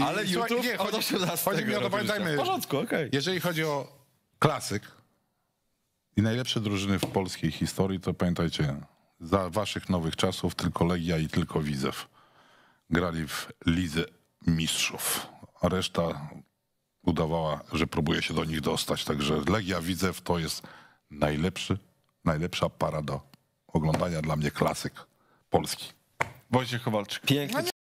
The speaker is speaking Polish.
Ale YouTube nie, od chodzi- 18 chodzi mi o to, robi pamiętajmy- W porządku, okej. Jeżeli chodzi o klasyk i najlepsze drużyny w polskiej historii, to pamiętajcie, za waszych nowych czasów tylko Legia i tylko Widzew grali w Lidze Mistrzów. A reszta udawała, że próbuje się do nich dostać. Także Legia Widzew to jest najlepszy, najlepsza para do oglądania dla mnie klasyk polski. Wojciech Kowalczyk. Piękny no